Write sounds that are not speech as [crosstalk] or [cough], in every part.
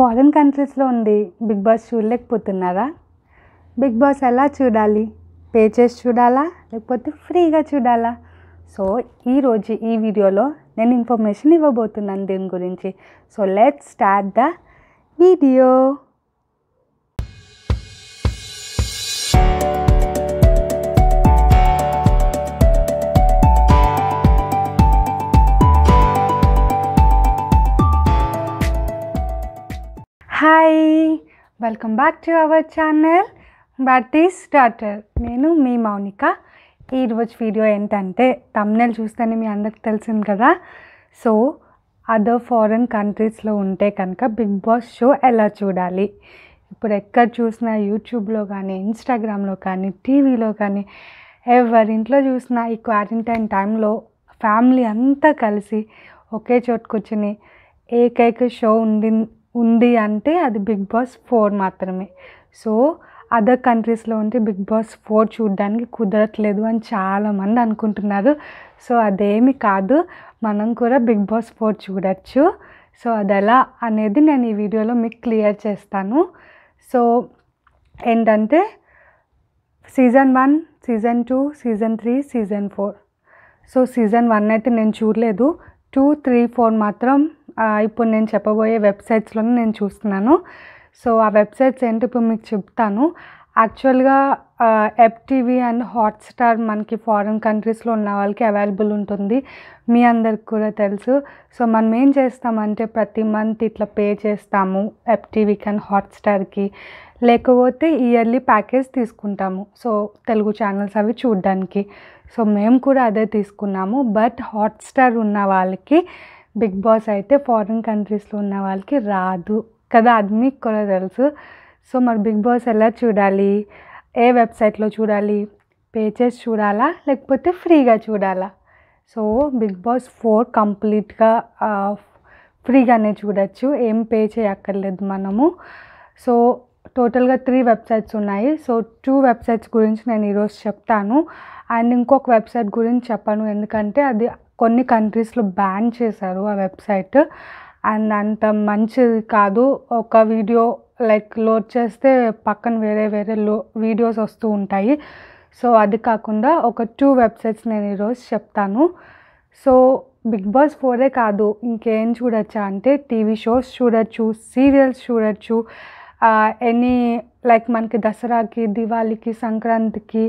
foreign కంట్రీస్లో ఉండి Bigg Boss చూడలేకపోతున్నారా బిగ్ బాస్ ఎలా చూడాలి పే చేసి చూడాలా లేకపోతే ఫ్రీగా చూడాలా సో ఈరోజు ఈ వీడియోలో నేను ఇన్ఫర్మేషన్ ఇవ్వబోతున్నాను దీని గురించి so let start the video hi welcome back to our channel Bharati's daughter నేను మీ మౌనిక ఈరోజు వీడియో ఏంటంటే తమ్నెల్ చూస్తేనే మీ అందరికి తెలిసింది కదా సో అదర్ ఫారెన్ కంట్రీస్లో ఉంటే కనుక బిగ్ బాస్ షో ఎలా చూడాలి ఇప్పుడు ఎక్కడ చూసినా యూట్యూబ్లో కానీ ఇన్స్టాగ్రామ్లో కానీ టీవీలో కానీ ఎవరింట్లో చూసినా ఈ క్వారంటైన్ టైంలో ఫ్యామిలీ అంతా కలిసి ఒకే చోటు కూర్చుని ఏకైక షో ఉండి ఉంది అంటే అది బిగ్ బాస్ ఫోర్ మాత్రమే సో అదర్ కంట్రీస్లో ఉంటే బిగ్ బాస్ ఫోర్ చూడడానికి కుదరట్లేదు అని చాలామంది అనుకుంటున్నారు సో అదేమి కాదు మనం కూడా బిగ్ బాస్ ఫోర్ చూడవచ్చు సో అది ఎలా అనేది నేను ఈ వీడియోలో మీకు క్లియర్ చేస్తాను సో ఏంటంటే season one season two season three season four so season one అయితే నేను చూడలేదు టూ త్రీ ఫోర్ మాత్రం ఇప్పుడు నేను చెప్పబోయే వెబ్సైట్స్లోనే నేను చూస్తున్నాను సో ఆ వెబ్సైట్స్ ఏంటి ఇప్పుడు మీకు చెప్తాను యాక్చువల్గా ఎప్టీవీ టీవీ అండ్ హాట్స్టార్ మనకి ఫారిన్ కంట్రీస్లో ఉన్న వాళ్ళకి అవైలబుల్ ఉంటుంది మీ అందరికి కూడా తెలుసు సో మనం ఏం చేస్తామంటే ప్రతి మంత్ ఇట్లా పే చేస్తాము ఎబ్ టీవీకి అండ్ హాట్స్టార్కి లేకపోతే ఇయర్లీ ప్యాకేజ్ తీసుకుంటాము సో తెలుగు ఛానల్స్ అవి చూడడానికి సో మేము కూడా అదే తీసుకున్నాము బట్ హాట్స్టార్ ఉన్న వాళ్ళకి బిగ్ బాస్ అయితే ఫారిన్ కంట్రీస్లో ఉన్న వాళ్ళకి రాదు కదా అది మీకు కూడా తెలుసు సో మరి బిగ్ బాస్ ఎలా చూడాలి ఏ వెబ్సైట్లో చూడాలి పే చేసి చూడాలా లేకపోతే ఫ్రీగా చూడాలా సో బిగ్ బాస్ ఫోర్ కంప్లీట్గా ఫ్రీగానే చూడొచ్చు ఏం పే చేయక్కర్లేదు మనము సో టోటల్గా త్రీ వెబ్సైట్స్ ఉన్నాయి సో టూ వెబ్సైట్స్ గురించి నేను ఈరోజు చెప్తాను అండ్ ఇంకొక వెబ్సైట్ గురించి చెప్పాను ఎందుకంటే అది కొన్ని కంట్రీస్లో బ్యాన్ చేశారు ఆ వెబ్సైట్ అండ్ అంత మంచిది కాదు ఒక వీడియో లైక్ లోడ్ చేస్తే పక్కన వేరే వేరే లో వీడియోస్ వస్తూ ఉంటాయి సో అది కాకుండా ఒక టూ వెబ్సైట్స్ నేను ఈరోజు చెప్తాను సో బిగ్ బాస్ ఫోరే కాదు ఇంకేం చూడొచ్చా అంటే టీవీ షోస్ చూడొచ్చు సీరియల్స్ చూడొచ్చు ఎనీ లైక్ మనకి దసరాకి దివాళీకి సంక్రాంతికి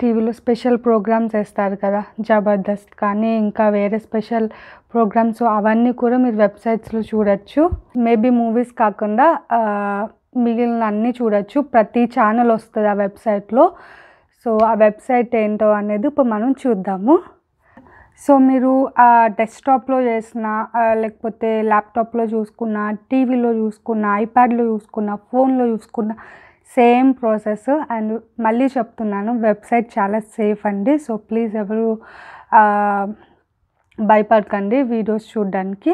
టీవీలో స్పెషల్ ప్రోగ్రామ్స్ వేస్తారు కదా జబర్దస్త్ కానీ ఇంకా వేరే స్పెషల్ ప్రోగ్రామ్స్ అవన్నీ కూడా మీరు వెబ్సైట్స్లో చూడొచ్చు మేబీ మూవీస్ కాకుండా మిగిలిన అన్నీ చూడొచ్చు ప్రతి ఛానల్ వస్తుంది ఆ వెబ్సైట్లో సో ఆ వెబ్సైట్ ఏంటో అనేది ఇప్పుడు మనం చూద్దాము సో మీరు డెస్క్టాప్లో చేసిన లేకపోతే ల్యాప్టాప్లో చూసుకున్న టీవీలో చూసుకున్న ఐప్యాడ్లో చూసుకున్న ఫోన్లో చూసుకున్న సేమ్ ప్రాసెస్ అండ్ మళ్ళీ చెప్తున్నాను వెబ్సైట్ చాలా సేఫ్ అండి సో ప్లీజ్ ఎవరు భయపడకండి వీడియోస్ చూడడానికి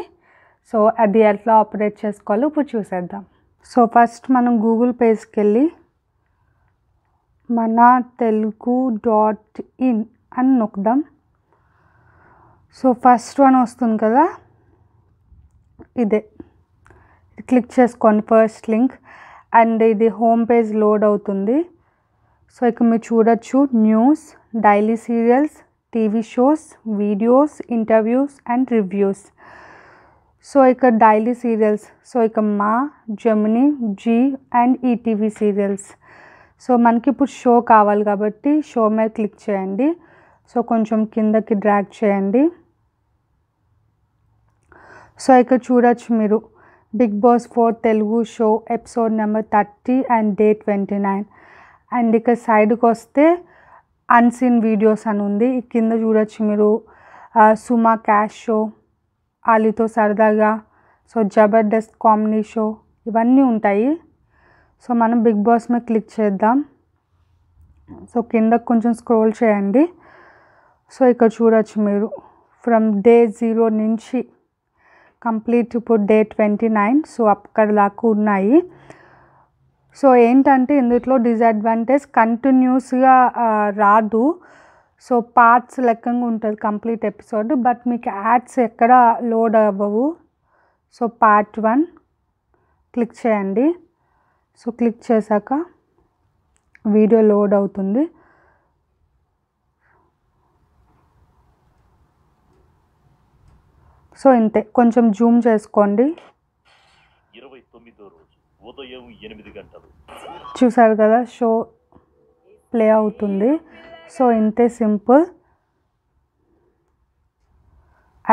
సో అది ఎట్లా ఆపరేట్ చేసుకోవాలో ఇప్పుడు చూసేద్దాం సో ఫస్ట్ మనం గూగుల్ పేజ్కి వెళ్ళి మన తెలుగు డాట్ ఇన్ అని నొక్కుదాం సో ఫస్ట్ వన్ వస్తుంది కదా ఇదే క్లిక్ చేసుకోండి ఫస్ట్ లింక్ అండ్ ఇది హోమ్ పేజ్ లోడ్ అవుతుంది సో ఇక మీరు చూడొచ్చు news daily serials TV shows videos interviews and reviews so ఇక డైలీ సీరియల్స్ సో ఇక Maa Gemini Zee and ETV serials so మనకి ఇప్పుడు షో కావాలి కాబట్టి షో మీద క్లిక్ చేయండి సో కొంచెం కిందకి డ్రాక్ చేయండి సో ఇక్కడ చూడొచ్చు మీరు Bigg Boss four Telugu show episode number thirty and day twenty nine and ఇక్కడ సైడ్కి వస్తే అన్సీన్ వీడియోస్ అని ఉంది కింద చూడొచ్చు మీరు సుమా క్యాష్ షో అలీతో సరదాగా సో జబర్దస్త్ కామెడీ షో ఇవన్నీ ఉంటాయి సో మనం బిగ్ బాస్ మీద క్లిక్ చేద్దాం సో కింద కొంచెం స్క్రోల్ చేయండి సో ఇక్కడ చూడొచ్చు మీరు ఫ్రమ్ డే జీరో నుంచి కంప్లీట్ ఇప్పుడు డే ట్వంటీ నైన్ సో అక్కడ దాకా ఉన్నాయి సో ఏంటంటే ఇందులో డిసడ్వాంటేజ్ కంటిన్యూస్గా రాదు సో పార్ట్స్ లెక్కగా ఉంటుంది కంప్లీట్ ఎపిసోడ్ బట్ మీకు యాడ్స్ ఎక్కడ లోడ్ అవ్వవు సో పార్ట్ వన్ క్లిక్ చేయండి సో క్లిక్ చేశాక వీడియో లోడ్ అవుతుంది సో ఇంతే కొంచెం జూమ్ చేసుకోండి చూసారు కదా షో ప్లే అవుతుంది సో ఇంతే simple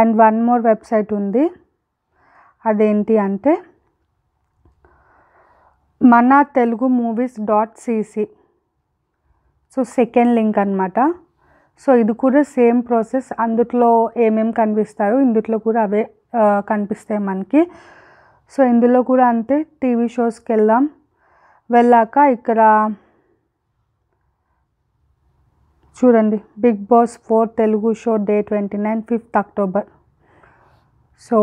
and one more website ఉంది అదేంటి అంటే మన Telugu movies dot CC so second link అనమాట సో ఇది కూడా సేమ్ ప్రాసెస్ అందుట్లో ఏమేమి కనిపిస్తాయో ఇందుట్లో కూడా అవే కనిపిస్తాయి మనకి సో ఇందులో కూడా అంతే టీవీ షోస్కి వెళ్దాం వెళ్ళాక ఇక్కడ చూడండి Bigg Boss four Telugu show day twenty nine fifth October so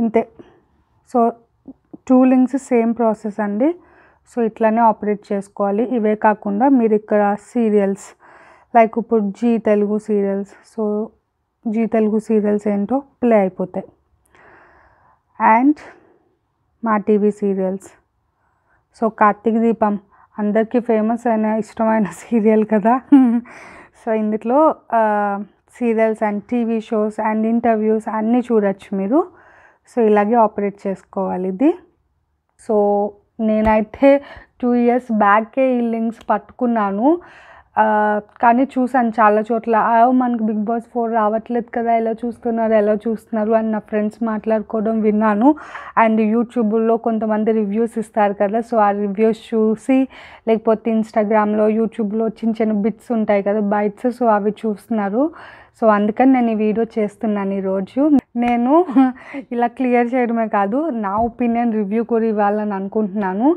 ఇంతే so two links same process అండి సో ఇట్లానే ఆపరేట్ చేసుకోవాలి ఇవే కాకుండా మీరు ఇక్కడ సీరియల్స్ లైక్ ఇప్పుడు Zee Telugu serials so Zee Telugu serials ఏంటో ప్లే అయిపోతాయి and Maa TV serials so Karthika Deepam అందరికీ ఫేమస్ అయిన ఇష్టమైన సీరియల్ కదా [laughs] సో ఇందులో serials and TV shows and interviews అన్నీ చూడొచ్చు మీరు సో ఇలాగే ఆపరేట్ చేసుకోవాలి ఇది సో నేనైతే టూ ఇయర్స్ బ్యాకే ఈ లింక్స్ పట్టుకున్నాను కానీ చూసాను చాలా చోట్ల మనకు బిగ్ బాస్ ఫోర్ రావట్లేదు కదా ఎలా చూస్తున్నారు ఎలా చూస్తున్నారు అని నా ఫ్రెండ్స్ మాట్లాడుకోవడం విన్నాను అండ్ యూట్యూబ్లో కొంతమంది రివ్యూస్ ఇస్తారు కదా సో ఆ రివ్యూస్ చూసి లేకపోతే ఇన్స్టాగ్రామ్లో యూట్యూబ్లో చిన్న చిన్న బిట్స్ ఉంటాయి కదా బైట్స్ సో అవి చూస్తున్నారు సో అందుకని నేను ఈ వీడియో చేస్తున్నాను ఈరోజు నేను [laughs] ఇలా క్లియర్ చేయడమే కాదు నా ఒపీనియన్ రివ్యూ కూడా ఇవ్వాలని అనుకుంటున్నాను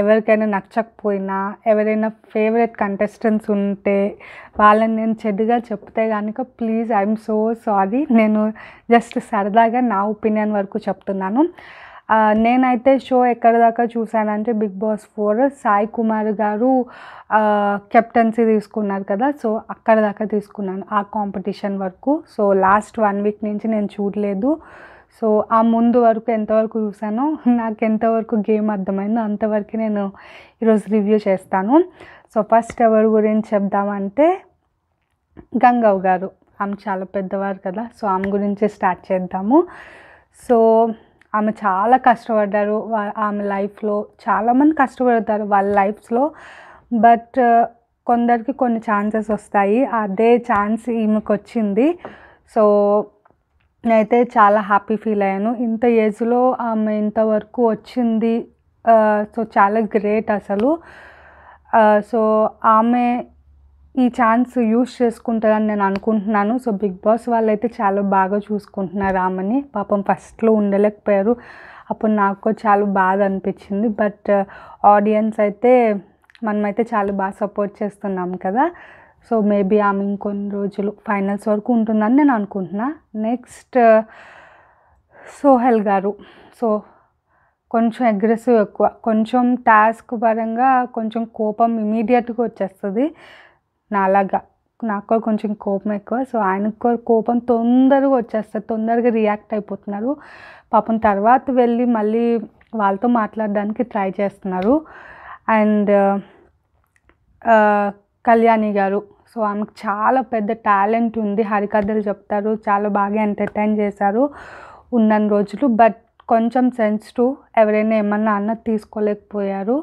ఎవరికైనా నచ్చకపోయినా ఎవరైనా ఫేవరెట్ కంటెస్టెంట్స్ ఉంటే వాళ్ళని నేను చెడుగా చెప్తే కనుక ప్లీజ్ ఐఎమ్ సో సారీ నేను జస్ట్ సరదాగా నా ఒపీనియన్ వరకు చెప్తున్నాను నేనైతే షో ఎక్కడి దాకా చూశానంటే Bigg Boss four Sai Kumar garu captaincy తీసుకున్నారు కదా సో అక్కడ దాకా తీసుకున్నాను ఆ కాంపిటీషన్ వరకు సో లాస్ట్ వన్ వీక్ నుంచి నేను చూడలేదు సో ఆ ముందు వరకు ఎంతవరకు చూసానో నాకు ఎంతవరకు గేమ్ అర్థమైందో అంతవరకు నేను ఈరోజు రివ్యూ చేస్తాను సో ఫస్ట్ ఎవరి గురించి చెప్దామంటే గంగవ్ గారు ఆమె చాలా పెద్దవారు కదా సో ఆమె గురించి స్టార్ట్ చేద్దాము సో ఆమె చాలా కష్టపడ్డారు ఆమె లైఫ్లో చాలామంది కష్టపడతారు వాళ్ళ లైఫ్స్లో బట్ కొందరికి కొన్ని ఛాన్సెస్ వస్తాయి అదే ఛాన్స్ ఈమెకు వచ్చింది సో నేనైతే చాలా హ్యాపీ ఫీల్ అయ్యాను ఇంత ఏజ్లో ఆమె ఇంతవరకు వచ్చింది సో చాలా గ్రేట్ అసలు సో ఆమె ఈ ఛాన్స్ యూజ్ చేసుకుంటుందని నేను అనుకుంటున్నాను సో బిగ్ బాస్ వాళ్ళు అయితే చాలా బాగా చూసుకుంటున్నారు ఆమెని పాపం ఫస్ట్లో ఉండలేకపోయారు అప్పుడు నాకు చాలా బాధ అనిపించింది బట్ ఆడియన్స్ అయితే మనమైతే చాలా బాగా సపోర్ట్ చేస్తున్నాం కదా సో మేబీ ఆమె ఇంకొన్ని రోజులు ఫైనల్స్ వరకు ఉంటుందని నేను అనుకుంటున్నా నెక్స్ట్ సోహెల్ గారు సో కొంచెం అగ్రెసివ్ ఎక్కువ కొంచెం టాస్క్ పరంగా కొంచెం కోపం ఇమీడియట్గా వచ్చేస్తుంది నాలాగా నాకు కూడా కొంచెం కోపం ఎక్కువ సో ఆయనకు కూడా కోపం తొందరగా వచ్చేస్తుంది తొందరగా రియాక్ట్ అయిపోతున్నారు పాపం తర్వాత వెళ్ళి మళ్ళీ వాళ్ళతో మాట్లాడడానికి ట్రై చేస్తున్నారు అండ్ కళ్యాణి గారు సో ఆమెకు చాలా పెద్ద టాలెంట్ ఉంది హరికథలు చెప్తారు చాలా బాగా ఎంటర్టైన్ చేశారు ఉన్నన్ని రోజులు బట్ కొంచెం సెన్సిటివ్ ఎవరైనా ఏమన్నా అన్న తీసుకోలేకపోయారు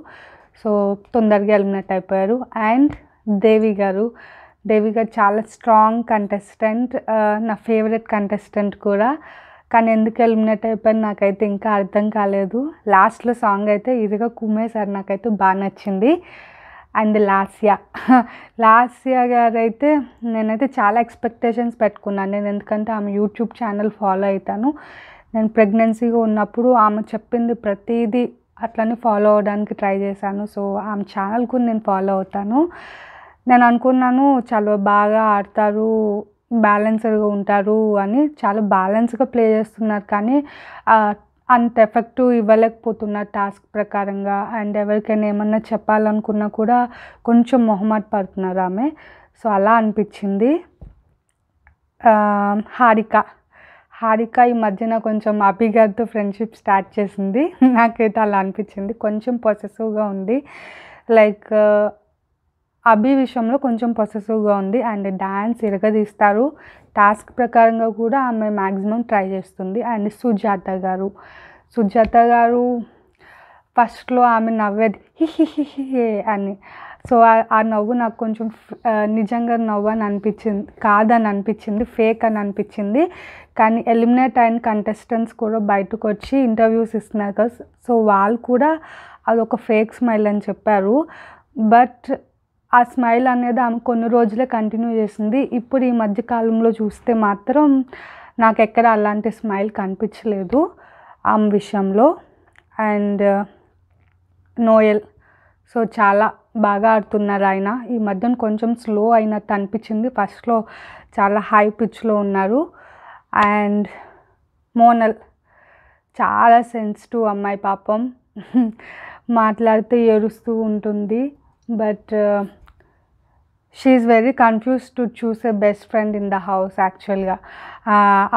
సో తొందరగా ఎలిమినేట్ అయిపోయారు అండ్ దేవి గారు దేవి గారు చాలా స్ట్రాంగ్ కంటెస్టెంట్ నా ఫేవరెట్ కంటెస్టెంట్ కూడా కానీ ఎందుకు ఎలిమినేట్ అయిపోయాను నాకైతే ఇంకా అర్థం కాలేదు లాస్ట్లో సాంగ్ అయితే ఇదిగా కుమ్మేశారు నాకైతే బాగా నచ్చింది అండ్ లాస్యా లాస్ట్ గారు గారైతే నేనైతే చాలా ఎక్స్పెక్టేషన్స్ పెట్టుకున్నాను నేను ఎందుకంటే ఆమె యూట్యూబ్ ఛానల్ ఫాలో అవుతాను నేను ప్రెగ్నెన్సీగా ఉన్నప్పుడు ఆమె చెప్పింది ప్రతిదీ అట్లనే ఫాలో అవ్వడానికి ట్రై చేశాను సో ఆమె ఛానల్ కూడా నేను ఫాలో అవుతాను నేను అనుకున్నాను చాలా బాగా ఆడతారు బ్యాలెన్స్డ్గా ఉంటారు అని చాలా బ్యాలెన్స్గా ప్లే చేస్తున్నారు కానీ అంత ఎఫెక్టివ్ ఇవ్వలేకపోతున్న టాస్క్ ప్రకారంగా అండ్ ఎవరికైనా ఏమన్నా చెప్పాలనుకున్నా కూడా కొంచెం మొహమాట పడుతున్నారు ఆమె సో అలా అనిపించింది హారిక హారిక ఈ మధ్యన కొంచెం అభిగారితో ఫ్రెండ్షిప్ స్టార్ట్ చేసింది [laughs] నాకైతే అలా అనిపించింది కొంచెం పొసెసివ్గా ఉంది లైక్ అభి విషయంలో కొంచెం పొసెసివ్గా ఉంది అండ్ డ్యాన్స్ ఇరగదీస్తారు టాస్క్ ప్రకారంగా కూడా ఆమె మ్యాక్సిమం ట్రై చేస్తుంది అండ్ సుజాత గారు సుజాత గారు ఫస్ట్లో ఆమె నవ్వేది హిహిహిహి అని సో ఆ నవ్వు నాకు కొంచెం నిజంగా నవ్వు అని అనిపించింది కాదని అనిపించింది ఫేక్ అని అనిపించింది కానీ ఎలిమినేట్ అయిన కంటెస్టెంట్స్ కూడా బయటకు వచ్చి ఇంటర్వ్యూస్ ఇస్తున్నారు కదా సో వాళ్ళు కూడా అదొక ఫేక్ స్మైల్ అని చెప్పారు బట్ ఆ స్మైల్ అనేది ఆమె కొన్ని రోజులే కంటిన్యూ చేసింది ఇప్పుడు ఈ మధ్య కాలంలో చూస్తే మాత్రం నాకు ఎక్కడ అలాంటి స్మైల్ కనిపించలేదు ఆమె విషయంలో అండ్ నోయల్ సో చాలా బాగా ఆడుతున్నారు ఆయన ఈ మధ్యన కొంచెం స్లో అయినట్టు అనిపించింది ఫస్ట్లో చాలా హై పిచ్లో ఉన్నారు అండ్ మోనల్ చాలా సెన్సిటివ్ అమ్మాయి పాపం మాట్లాడితే ఏడుస్తూ ఉంటుంది but is very confuse to choose a best friend in the house యాక్చువల్గా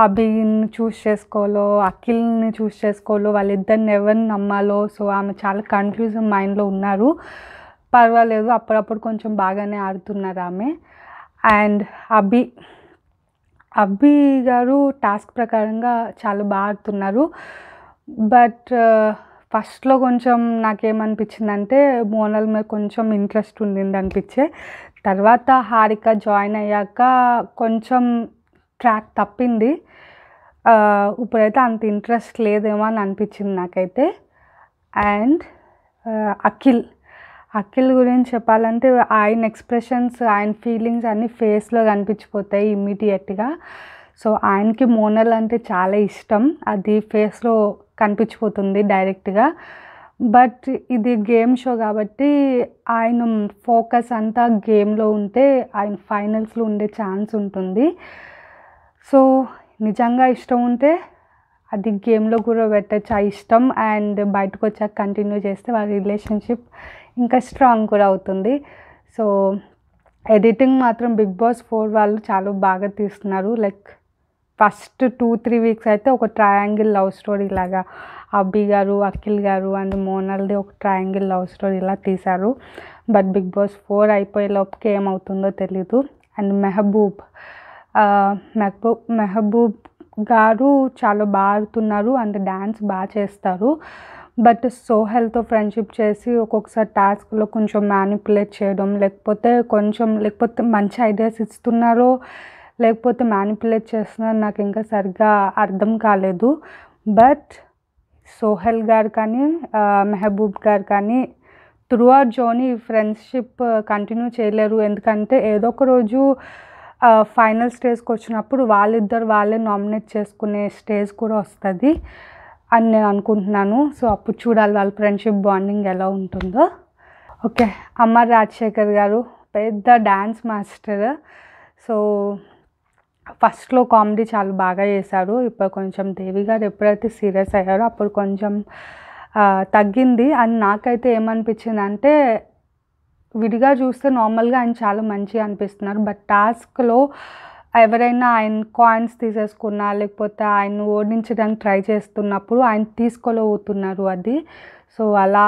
అభిని చూస్ చేసుకోలో అఖిల్ని చూస్ చేసుకోలో వాళ్ళిద్దరిని ఎవరిని నమ్మాలో సో ఆమె చాలా కన్ఫ్యూజ్ మైండ్లో ఉన్నారు పర్వాలేదు అప్పుడప్పుడు కొంచెం బాగానే ఆడుతున్నారు ఆమె అండ్ అభి అభి గారు టాస్క్ ప్రకారంగా చాలా బాగా ఆడుతున్నారు బట్ ఫస్ట్లో uh, కొంచెం నాకేమనిపించిందంటే మోనల్ మీద కొంచెం ఇంట్రెస్ట్ ఉండింది అనిపించే తర్వాత హారిక జాయిన్ అయ్యాక కొంచెం ట్రాక్ తప్పింది ఇప్పుడైతే అంత ఇంట్రెస్ట్ లేదేమో అని అనిపించింది నాకైతే అండ్ అఖిల్ అఖిల్ గురించి చెప్పాలంటే ఆయన ఎక్స్ప్రెషన్స్ ఆయన ఫీలింగ్స్ అన్నీ ఫేస్లో కనిపించిపోతాయి ఇమ్మీడియట్గా సో ఆయనకి మోనల్ అంటే చాలా ఇష్టం అది ఫేస్లో కనిపించిపోతుంది డైరెక్ట్గా బట్ ఇది గేమ్ షో కాబట్టి ఆయన ఫోకస్ అంతా గేమ్లో ఉంటే ఆయన ఫైనల్స్లో ఉండే ఛాన్స్ ఉంటుంది సో నిజంగా ఇష్టం ఉంటే అది గేమ్లో కూడా పెట్టచ్చు ఆ ఇష్టం అండ్ బయటకు వచ్చాక కంటిన్యూ చేస్తే వాళ్ళ రిలేషన్షిప్ ఇంకా స్ట్రాంగ్ కూడా అవుతుంది సో ఎడిటింగ్ మాత్రం బిగ్ బాస్ ఫోర్ వాళ్ళు చాలా బాగా తీస్తున్నారు like first two three weeks అయితే ఒక ట్రయాంగిల్ లవ్ స్టోరీ లాగా అబ్బి గారు అఖిల్ గారు అండ్ మోనల్ది ఒక ట్రయాంగిల్ లవ్ స్టోరీ ఇలా తీశారు బట్ బిగ్ బాస్ ఫోర్ అయిపోయే లోపుకి ఏమవుతుందో తెలీదు అండ్ మెహబూబ్ మెహబూబ్ మెహబూబ్ గారు చాలా బాగా ఆడుతున్నారు అండ్ డ్యాన్స్ బాగా చేస్తారు బట్ సోహెల్తో ఫ్రెండ్షిప్ చేసి ఒక్కొక్కసారి టాస్క్లో కొంచెం మ్యానిపులేట్ చేయడం లేకపోతే కొంచెం లేకపోతే మంచి ఐడియాస్ ఇస్తున్నారో లేకపోతే మ్యానిపులేట్ చేస్తున్నారు నాకు ఇంకా సరిగ్గా అర్థం కాలేదు బట్ సోహెల్ గారు కానీ మెహబూబ్ గారు కానీ త్రూ ఆర్ జోని ఫ్రెండ్షిప్ కంటిన్యూ చేయలేరు ఎందుకంటే ఏదో ఒక రోజు ఫైనల్ స్టేజ్కి వచ్చినప్పుడు వాళ్ళిద్దరు వాళ్ళే నామినేట్ చేసుకునే స్టేజ్ కూడా వస్తుంది అని నేను అనుకుంటున్నాను సో అప్పుడు చూడాలి వాళ్ళ ఫ్రెండ్షిప్ బాండింగ్ ఎలా ఉంటుందో ఓకే అమర్ రాజశేఖర్ గారు పెద్ద డ్యాన్స్ మాస్టర్ సో ఫస్ట్లో కామెడీ చాలా బాగా చేశారు ఇప్పుడు కొంచెం దేవి గారు ఎప్పుడైతే సీరియస్ అయ్యారో అప్పుడు కొంచెం తగ్గింది అని నాకైతే ఏమనిపించింది అంటే విడిగా చూస్తే నార్మల్గా ఆయన చాలా మంచిగా అనిపిస్తున్నారు బట్ టాస్క్లో ఎవరైనా ఆయన కాయిన్స్ తీసేసుకున్నా లేకపోతే ఆయన ఓడించడానికి ట్రై చేస్తున్నప్పుడు ఆయన తీసుకోలేకపోతున్నారు అది సో అలా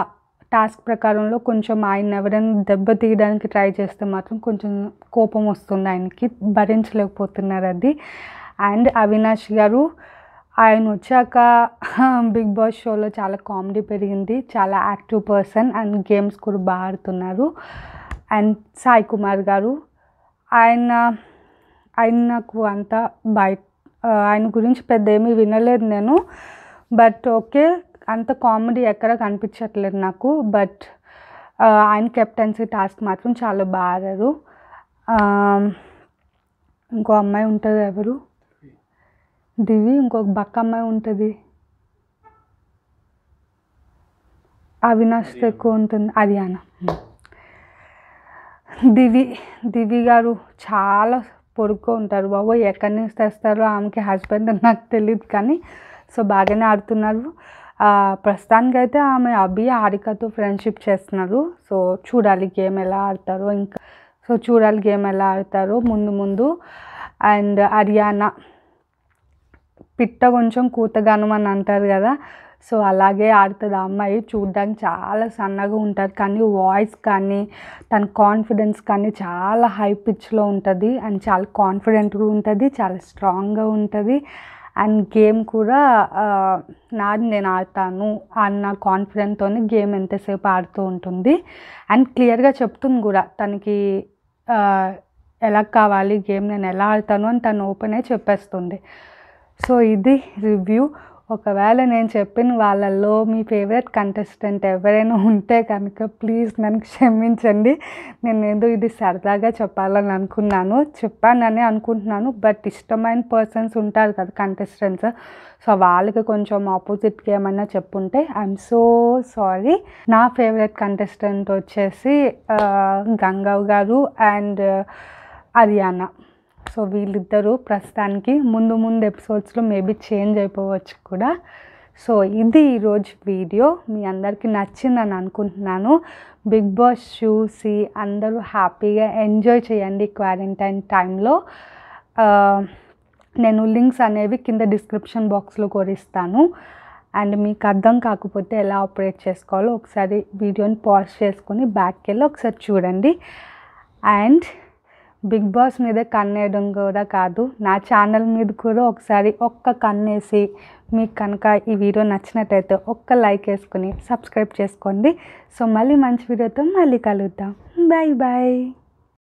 టాస్క్ ప్రకారంలో కొంచెం ఆయన ఎవరైనా దెబ్బ తీయడానికి ట్రై చేస్తే మాత్రం కొంచెం కోపం వస్తుంది ఆయనకి భరించలేకపోతున్నారు అది అండ్ అవినాష్ గారు ఆయన వచ్చాక [laughs] బిగ్ బాస్ షోలో చాలా కామెడీ పెరిగింది చాలా యాక్టివ్ పర్సన్ అండ్ గేమ్స్ కూడా బాగా ఆడుతున్నారు అండ్ సాయి కుమార్ గారు ఆయన ఆయన నాకు అంత బయట ఆయన గురించి పెద్ద ఏమీ వినలేదు నేను బట్ ఓకే అంత కామెడీ ఎక్కడ కనిపించట్లేదు నాకు బట్ ఆయన కెప్టెన్సీ టాస్క్ మాత్రం చాలా బాగా ఇంకో అమ్మాయి ఉంటుంది ఎవరు దివి ఇంకొక బక్క అమ్మాయి ఉంటుంది అవినాష్ ఎక్కువ ఉంటుంది అది అన్న దివి దివి గారు చాలా పొడుక్కు ఉంటారు బాబు ఎక్కడి నుంచి తెస్తారో ఆమెకి హస్బెండ్ నాకు తెలియదు కానీ సో బాగానే ఆడుతున్నారు ప్రస్తుతానికి అయితే ఆమె అభి హారికతో ఫ్రెండ్షిప్ చేస్తున్నారు సో చూడాలి గేమ్ ఎలా ఆడతారో ఇంకా సో చూడాలి గేమ్ ఎలా ఆడతారో ముందు ముందు అండ్ హర్యానా పిట్ట కొంచెం కూతగానం అని అంటారు కదా సో అలాగే ఆడుతుంది అమ్మాయి చూడడానికి చాలా సన్నగా ఉంటుంది కానీ వాయిస్ కానీ తన కాన్ఫిడెన్స్ కానీ చాలా హై పిచ్లో ఉంటుంది అండ్ చాలా కాన్ఫిడెంట్గా ఉంటుంది చాలా స్ట్రాంగ్గా ఉంటుంది అండ్ గేమ్ కూడా నాది నేను ఆడతాను అన్న కాన్ఫిడెంట్తో గేమ్ ఎంతసేపు ఆడుతూ ఉంటుంది అండ్ క్లియర్గా చెప్తుంది కూడా తనకి ఎలా కావాలి గేమ్ నేను ఎలా ఆడతాను అని తను ఓపెన్ అయి చెప్పేస్తుంది సో ఇది రివ్యూ ఒకవేళ నేను చెప్పిన వాళ్ళల్లో మీ ఫేవరెట్ కంటెస్టెంట్ ఎవరైనా ఉంటే కనుక ప్లీజ్ నన్ను క్షమించండి నేను ఏదో ఇది సరదాగా చెప్పాలని అనుకున్నాను చెప్పానని అనుకుంటున్నాను బట్ ఇష్టమైన పర్సన్స్ ఉంటారు కదా కంటెస్టెంట్స్ సో వాళ్ళకి కొంచెం ఆపోజిట్కి ఏమైనా చెప్పుంటే ఐఎమ్ సో సారీ నా ఫేవరెట్ కంటెస్టెంట్ వచ్చేసి గంగవ్ గారు అండ్ అరియానా సో వీళ్ళిద్దరూ ప్రస్తుతానికి ముందు ముందు ఎపిసోడ్స్లో మేబీ చేంజ్ అయిపోవచ్చు కూడా సో ఇది ఈరోజు వీడియో మీ అందరికీ నచ్చిందని అనుకుంటున్నాను బిగ్ బాస్ చూసి అందరూ హ్యాపీగా ఎంజాయ్ చేయండి క్వారంటైన్ టైంలో నేను లింక్స్ అనేవి కింద డిస్క్రిప్షన్ బాక్స్లో కొరిస్తాను అండ్ మీకు అర్థం కాకపోతే ఎలా ఆపరేట్ చేసుకోవాలో ఒకసారి వీడియోని పాజ్ చేసుకొని బ్యాక్కి వెళ్ళి ఒకసారి చూడండి అండ్ బిగ్ బాస్ మీద కన్నేయడం కూడా కాదు నా ఛానల్ మీద కూడా ఒకసారి ఒక్క కన్నేసి మీకు కనుక ఈ వీడియో నచ్చినట్టయితే ఒక్క లైక్ వేసుకుని సబ్స్క్రైబ్ చేసుకోండి సో మళ్ళీ మంచి వీడియోతో మళ్ళీ కలుద్దాం బాయ్ బాయ్